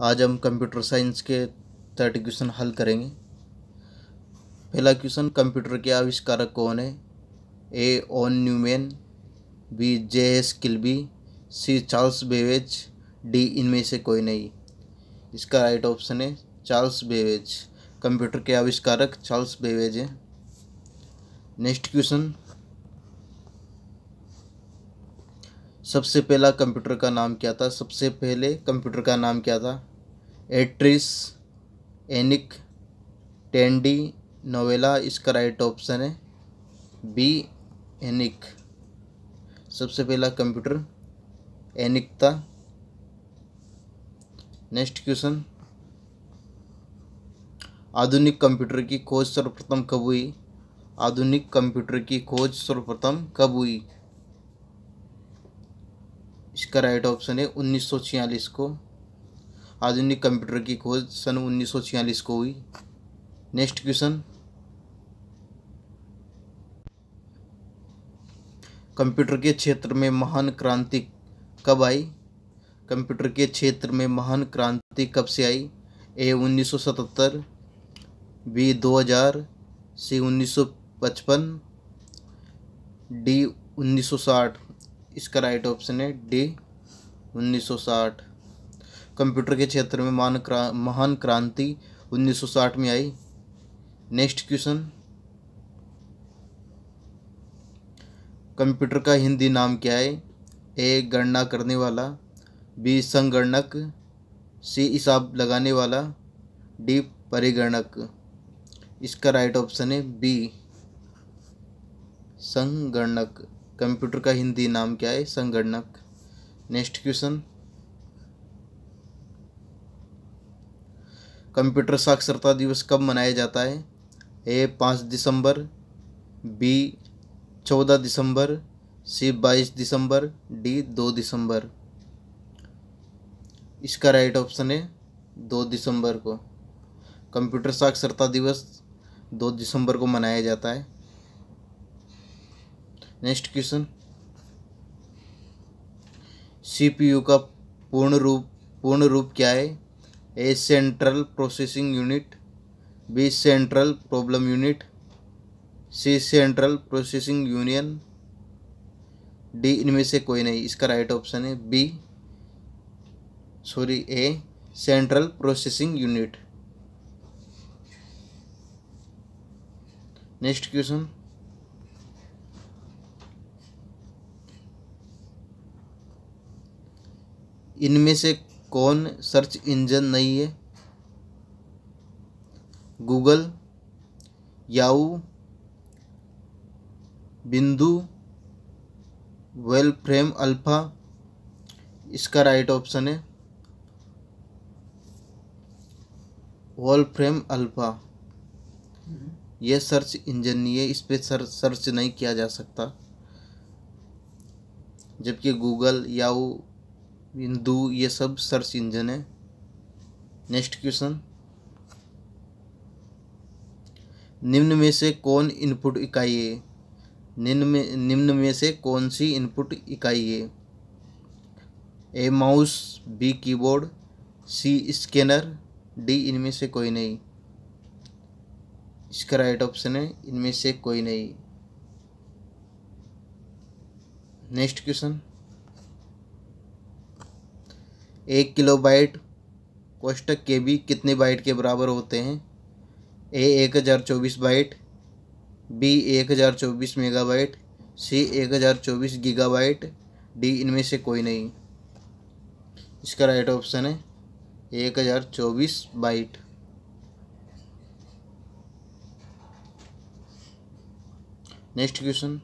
आज हम computer science के थर्टी क्वेश्चन हल करेंगे पहला क्वेश्चन कंप्यूटर के आविष्कारक कौन है A von Neumann B J S Kilby C Charles Babbage D इनमें से कोई नहीं इसका राइट ऑप्शन है चार्ल्स बेवेज कंप्यूटर के आविष्कारक चार्ल्स बेवेज हैं नेक्स्ट क्वेश्चन सबसे पहला कंप्यूटर का नाम क्या था सबसे पहले कंप्यूटर का नाम क्या था एट्रिस एनिक टेंडी नोवेला इसका राइट ऑप्शन है बी एनिक सबसे पहला कंप्यूटर एनिक था नेक्स्ट क्वेश्चन आधुनिक कंप्यूटर की खोज सर्वप्रथम कब हुई आधुनिक कंप्यूटर की खोज सर्वप्रथम कब हुई इसका राइट ऑप्शन है उन्नीस को आधुनिक कंप्यूटर की खोज सन उन्नीस को हुई नेक्स्ट क्वेश्चन कंप्यूटर के क्षेत्र में महान क्रांति कब आई कंप्यूटर के क्षेत्र में महान क्रांति कब से आई ए 1977 बी 2000 सी 1955 डी इसका राइट ऑप्शन है डी 1960 कंप्यूटर के क्षेत्र में मान क्रा, महान क्रांति 1960 में आई नेक्स्ट क्वेश्चन कंप्यूटर का हिंदी नाम क्या है ए गणना करने वाला बी संगणक सी हिसाब लगाने वाला डी परिगणक इसका राइट ऑप्शन है बी संगणक कंप्यूटर का हिंदी नाम क्या है संगणक नेक्स्ट क्वेश्चन कंप्यूटर साक्षरता दिवस कब मनाया जाता है ए पाँच दिसंबर बी चौदह दिसंबर सी बाईस दिसंबर डी दो दिसंबर इसका राइट ऑप्शन है दो दिसंबर को कंप्यूटर साक्षरता दिवस दो दिसंबर को मनाया जाता है नेक्स्ट क्वेश्चन सीपीयू का पूर्ण रूप पूर्ण रूप क्या है A central processing unit B central problem unit C central processing union D इनमें से कोई नहीं इसका राइट ऑप्शन है B sorry A central processing unit next question इनमें से कौन सर्च इंजन नहीं है गूगल याऊ बिंदु वेल फ्रेम अल्फ़ा इसका राइट ऑप्शन है वॉल फ्रेम अल्फ़ा यह सर्च इंजन नहीं है इस पर सर, सर्च नहीं किया जा सकता जबकि गूगल याऊ बिंदु ये सब सर्च इंजन है नेक्स्ट क्वेश्चन निम्न में से कौन इनपुट इकाई है निम्न में निम्न में से कौन सी इनपुट इकाई है A mouse B keyboard C scanner D इनमें से कोई नहीं इसका राइट ऑप्शन है इनमें से कोई नहीं नेक्स्ट क्वेश्चन एक किलो बाइट कोष्टक के भी कितने बाइट के बराबर होते हैं ए एक हज़ार चौबीस बाइट बी एक हज़ार चौबीस मेगाबाइट सी एक हज़ार चौबीस गीगाबाइट डी इनमें से कोई नहीं इसका राइट ऑप्शन है एक हज़ार चौबीस बाइट नेक्स्ट क्वेश्चन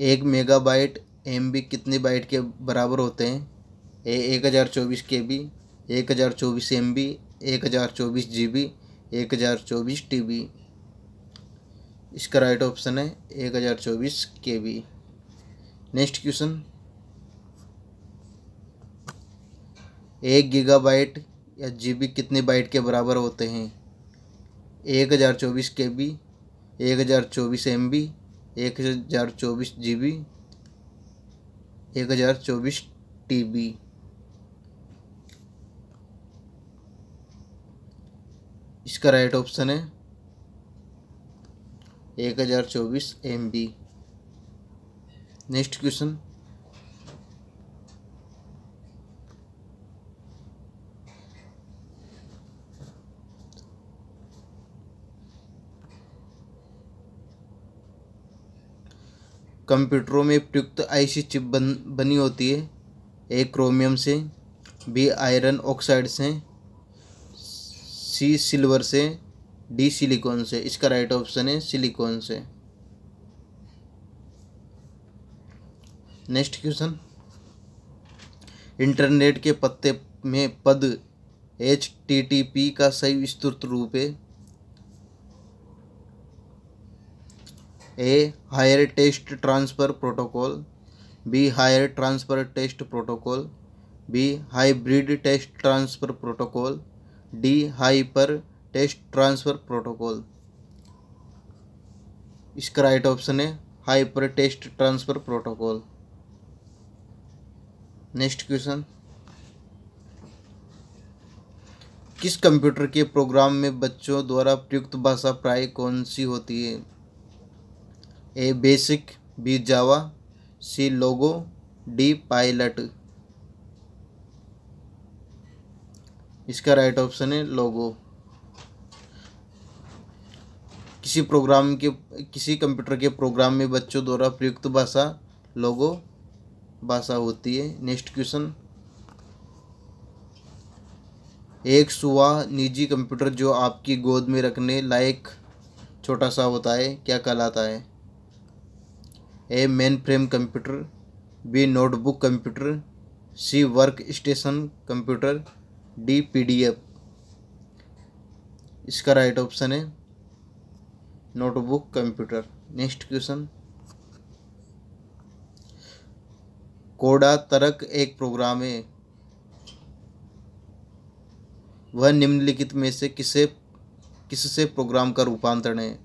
एक मेगाबाइट एम बी कितने बाइट के बराबर होते हैं ए एक हज़ार चौबीस के बी एक हज़ार चौबीस एम बी एक हज़ार चौबीस जी बी एक हज़ार चौबीस टी बी इसका राइट ऑप्शन है एक हज़ार चौबीस के बी नेक्स्ट क्वेश्चन एक गीगाबाइट या जी बी कितने बाइट के बराबर होते हैं एक हज़ार चौबीस के बी एक हज़ार चौबीस एम बी एक हज़ार चौबीस जी बी एक हज़ार चौबीस टी बी इसका राइट ऑप्शन है एक हज़ार चौबीस एम बी नेक्स्ट क्वेश्चन कंप्यूटरों में प्रयुक्त आईसी चिप बन बनी होती है ए क्रोमियम से बी आयरन ऑक्साइड से सी सिल्वर से डी सिलिकॉन से इसका राइट ऑप्शन है सिलिकॉन से नेक्स्ट क्वेश्चन इंटरनेट के पत्ते में पद एच टी टी पी का सही विस्तृत रूप है A higher test transfer protocol B higher transfer test protocol B hybrid test transfer protocol D hyper test transfer protocol इसका राइट ऑप्शन है hyper test transfer protocol next question किस computer के program में बच्चों द्वारा प्रयुक्त भाषा प्राय कौन सी होती है A BASIC B Java C Logo D Pilot इसका राइट ऑप्शन है लोगो किसी प्रोग्राम के किसी कंप्यूटर के प्रोग्राम में बच्चों द्वारा प्रयुक्त भाषा लोगो भाषा होती है नेक्स्ट क्वेश्चन एक सुवा निजी कंप्यूटर जो आपकी गोद में रखने लायक छोटा सा होता है क्या कहलाता है A mainframe computer B notebook computer C work station computer D PDF इसका राइट ऑप्शन है नोटबुक कंप्यूटर नेक्स्ट क्वेश्चन कोडा तरक एक प्रोग्राम है वह निम्नलिखित में से किसे किससे प्रोग्राम का रूपांतरण है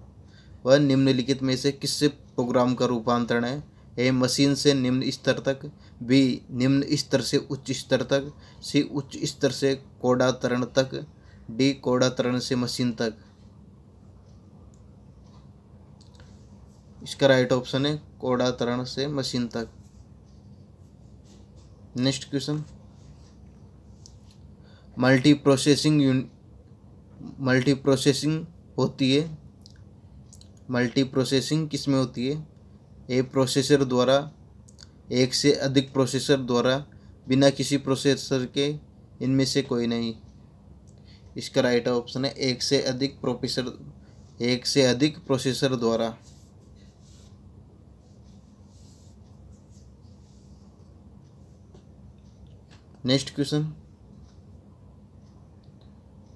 वह निम्नलिखित में से किस प्रोग्राम का रूपांतरण है ए मशीन से निम्न स्तर तक बी निम्न स्तर से उच्च स्तर तक सी उच्च स्तर से कोडातरण तक डी कोडातरण से मशीन तक इसका राइट ऑप्शन है कोडातरण से मशीन तक next question multi processing multi processing होती है मल्टी प्रोसेसिंग किस में होती है एक प्रोसेसर द्वारा एक से अधिक प्रोसेसर द्वारा बिना किसी प्रोसेसर के इनमें से कोई नहीं इसका राइट ऑप्शन है एक से अधिक प्रोसेसर एक से अधिक प्रोसेसर द्वारा नेक्स्ट क्वेश्चन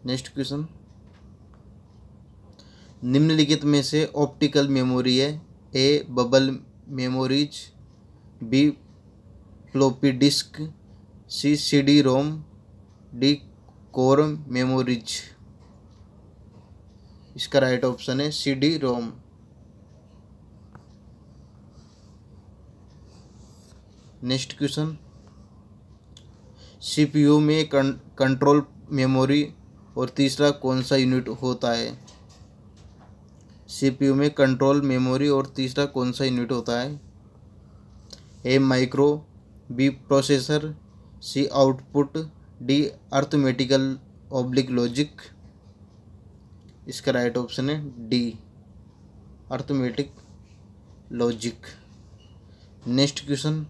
नेक्स्ट क्वेश्चन निम्नलिखित में से ऑप्टिकल मेमोरी है A bubble memories B floppy disk C C D ROM D core memories इसका राइट ऑप्शन है C D ROM next question CPU में कंट्रोल मेमोरी और तीसरा कौन सा यूनिट होता है सीपीयू में कंट्रोल मेमोरी और तीसरा कौन सा यूनिट होता है A micro B processor C output D arithmetical oblique logic इसका राइट ऑप्शन है D arithmetic logic next question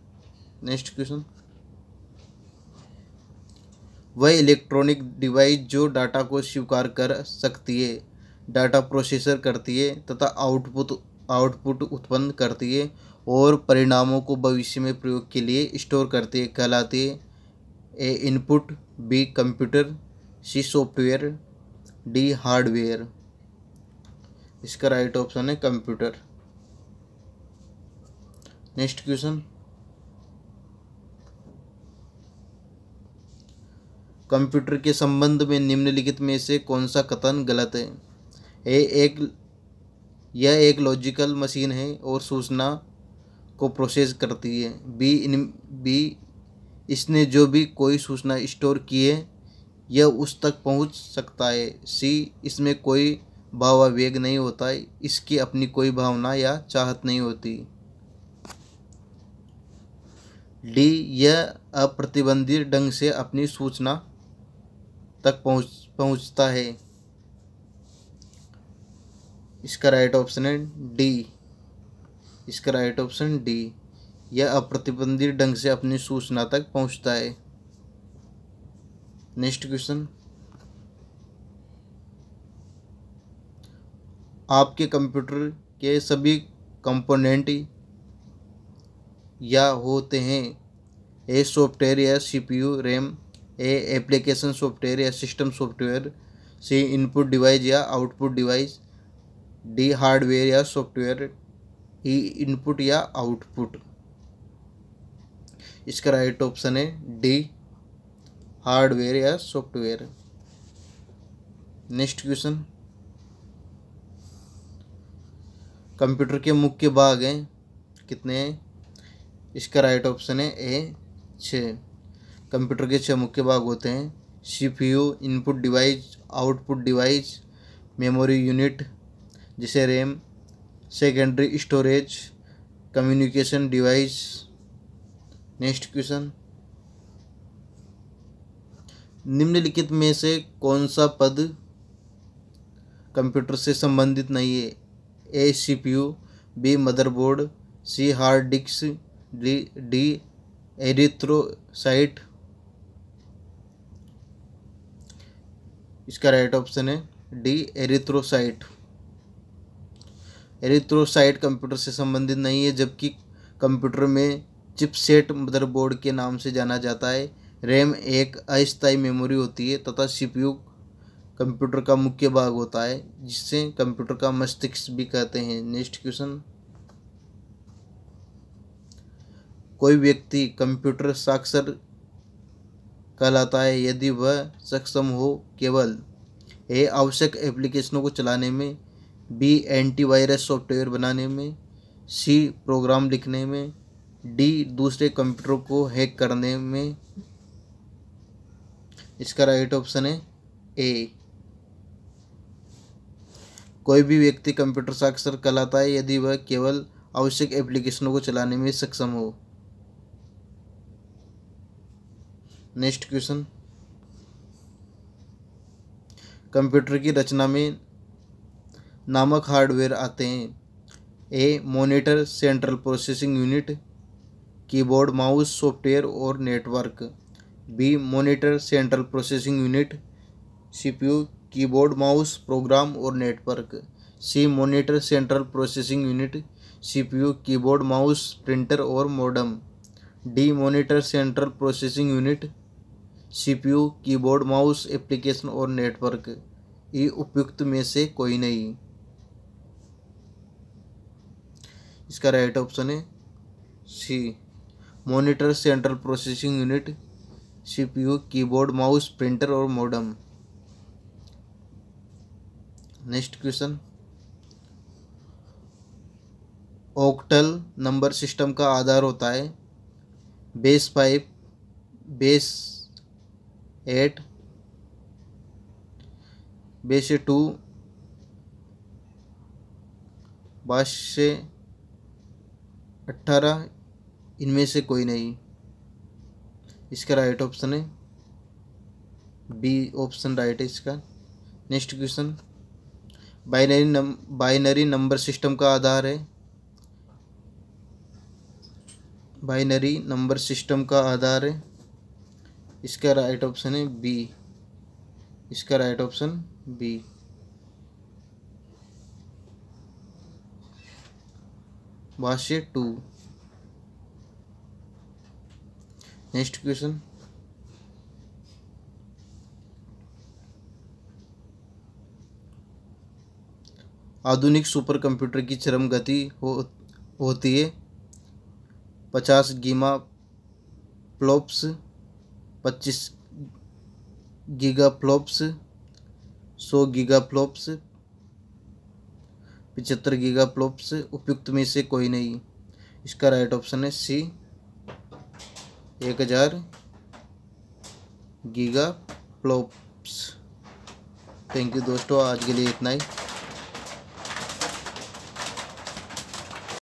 next question वह इलेक्ट्रॉनिक डिवाइस जो डाटा को स्वीकार कर सकती है डाटा प्रोसेसर करती है तथा आउटपुट आउटपुट उत्पन्न करती है और परिणामों को भविष्य में प्रयोग के लिए स्टोर करती है कहलाती है A input B computer C software D hardware इसका राइट ऑप्शन है कंप्यूटर नेक्स्ट क्वेश्चन कंप्यूटर के संबंध में निम्नलिखित में से कौन सा कथन गलत है ए, एक यह एक लॉजिकल मशीन है और सूचना को प्रोसेस करती है बी इन बी इसने जो भी कोई सूचना स्टोर की है यह उस तक पहुंच सकता है सी इसमें कोई भावावेग नहीं होता है इसकी अपनी कोई भावना या चाहत नहीं होती डी यह अप्रतिबंधित ढंग से अपनी सूचना तक पहुंच पहुंचता है इसका राइट ऑप्शन है डी इसका राइट ऑप्शन डी यह अप्रतिबंधित ढंग से अपनी सूचना तक पहुंचता है नेक्स्ट क्वेश्चन आपके कंप्यूटर के सभी कंपोनेंट या होते हैं ए सॉफ्टवेयर या CPU RAM A application software या system software C input device या आउटपुट डिवाइस डी हार्डवेयर या सॉफ्टवेयर ही इनपुट या आउटपुट इसका राइट ऑप्शन है डी हार्डवेयर या सॉफ्टवेयर नेक्स्ट क्वेश्चन कंप्यूटर के मुख्य भाग हैं कितने हैं इसका राइट ऑप्शन है ए छः कंप्यूटर के छः मुख्य भाग होते हैं CPU input device output device memory unit जैसे RAM secondary storage communication device next question निम्नलिखित में से कौन सा पद कंप्यूटर से संबंधित नहीं है A C P U B motherboard C hard disk D D erythrocyte इसका राइट ऑप्शन है डी एरिथ्रोसाइट एरिथ्रोसाइट कंप्यूटर से संबंधित नहीं है जबकि कंप्यूटर में चिपसेट मदरबोर्ड के नाम से जाना जाता है रैम एक अस्थायी मेमोरी होती है तथा सीपीयू कंप्यूटर का मुख्य भाग होता है जिससे कंप्यूटर का मस्तिष्क भी कहते हैं नेक्स्ट क्वेश्चन कोई व्यक्ति कंप्यूटर साक्षर कहलाता है यदि वह सक्षम हो केवल ये आवश्यक एप्लीकेशनों को चलाने में बी एंटीवायरस सॉफ्टवेयर बनाने में सी प्रोग्राम लिखने में डी दूसरे कंप्यूटर को हैक करने में इसका राइट ऑप्शन है ए कोई भी व्यक्ति कंप्यूटर साक्षर कहलाता है यदि वह केवल आवश्यक एप्लीकेशनों को चलाने में सक्षम हो नेक्स्ट क्वेश्चन कंप्यूटर की रचना में नामक हार्डवेयर आते हैं A monitor central processing unit keyboard mouse software और network B monitor central processing unit CPU keyboard mouse program और network C monitor central processing unit CPU keyboard mouse printer और modem D monitor central processing unit CPU keyboard mouse application और network ये उपयुक्त में से कोई नहीं इसका राइट ऑप्शन है C monitor central processing unit CPU keyboard mouse printer और modem next question octal number system का आधार होता है base five base eight base two बाश से अट्ठारह इनमें से कोई नहीं इसका राइट ऑप्शन है बी ऑप्शन राइट है इसका नेक्स्ट क्वेश्चन बाइनरी नम बाइनरी नंबर सिस्टम का आधार है बाइनरी नंबर सिस्टम का आधार है इसका राइट ऑप्शन है बी इसका राइट ऑप्शन बी भाष्य टू नेक्स्ट क्वेश्चन आधुनिक सुपर कंप्यूटर की चरम गति हो होती है पचास गीमा प्लोप्स पच्चीस गीगा प्लोप्स सौ गीगा प्लोप्स पिचहत्तर गीगा प्लोप्स उपयुक्त में से कोई नहीं इसका राइट ऑप्शन है सी एक हज़ार गीगा प्लोप्स थैंक यू दोस्तों आज के लिए इतना ही